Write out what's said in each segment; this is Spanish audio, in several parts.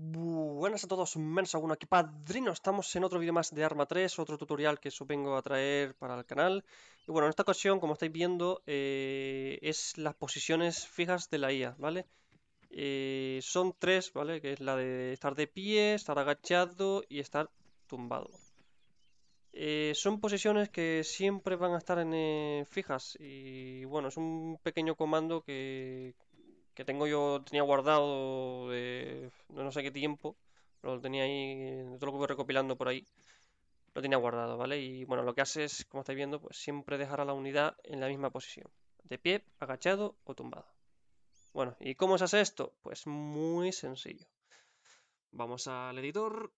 Buenas a todos, menos uno. aquí padrino, estamos en otro vídeo más de Arma 3, otro tutorial que va a traer para el canal Y bueno, en esta ocasión, como estáis viendo, eh, es las posiciones fijas de la IA, ¿vale? Eh, son tres, ¿vale? Que es la de estar de pie, estar agachado y estar tumbado eh, Son posiciones que siempre van a estar en, fijas y bueno, es un pequeño comando que, que tengo yo, tenía guardado de eh, no sé qué tiempo, lo tenía ahí, lo que recopilando por ahí, lo tenía guardado, ¿vale? Y bueno, lo que hace es, como estáis viendo, pues siempre dejar a la unidad en la misma posición, de pie, agachado o tumbado. Bueno, ¿y cómo se hace esto? Pues muy sencillo. Vamos al editor.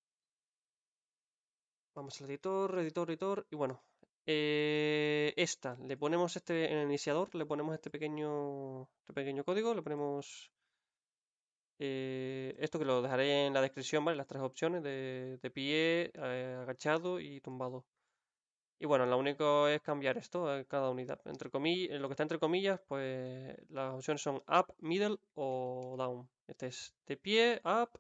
Vamos al editor, editor, editor. Y bueno, eh, eh, esta. Le ponemos este en el iniciador, le ponemos este pequeño, este pequeño código, le ponemos eh, esto que lo dejaré en la descripción, ¿vale? Las tres opciones de, pie, eh, agachado y tumbado. Y bueno, lo único es cambiar esto a cada unidad. Entre comillas, lo que está entre comillas, pues las opciones son up, middle o down. Este es de pie, up.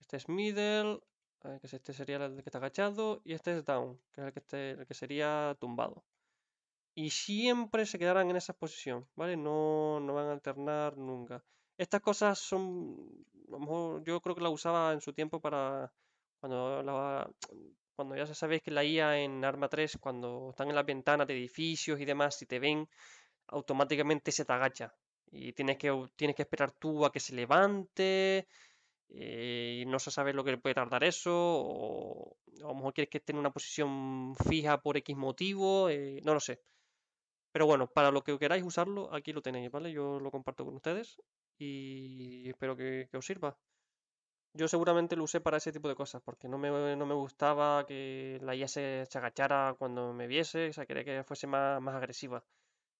Este es middle, que este sería el que está agachado, y este es down, que es el que sería tumbado y siempre se quedarán en esa posición, ¿vale? No, van a alternar nunca. Estas cosas son, a lo mejor yo creo que la usaba en su tiempo para cuando la, cuando ya sabéis que la IA en Arma 3, cuando están en las ventanas de edificios y demás, si te ven, automáticamente se te agacha. Y tienes que, tienes que esperar tú a que se levante. Eh, y no se sabe lo que puede tardar eso. O a lo mejor quieres que esté en una posición fija por X motivo. Eh, no lo sé. Pero bueno, para lo que queráis usarlo, aquí lo tenéis, ¿vale? Yo lo comparto con ustedes y espero que, os sirva. Yo seguramente lo usé para ese tipo de cosas, porque no me, gustaba que la IA se, agachara cuando me viese, o sea, quería que fuese más, agresiva.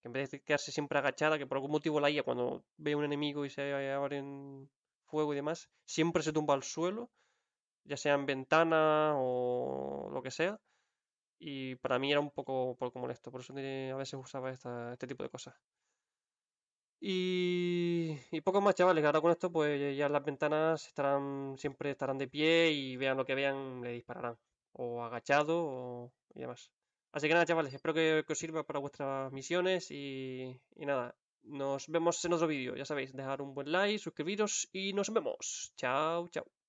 Que en vez de quedarse siempre agachada, que por algún motivo la IA cuando ve un enemigo y se abre en fuego y demás, siempre se tumba al suelo, ya sea en ventana o lo que sea y para mí era un poco, molesto, por eso a veces usaba este tipo de cosas. Y, y poco más, chavales. Ahora con esto, pues ya las ventanas estarán siempre estarán de pie y vean lo que vean, le dispararán. O agachado o, y demás. Así que nada, chavales, espero que, que os sirva para vuestras misiones y, y nada. Nos vemos en otro vídeo, ya sabéis, dejar un buen like, suscribiros y nos vemos. Chao, chao.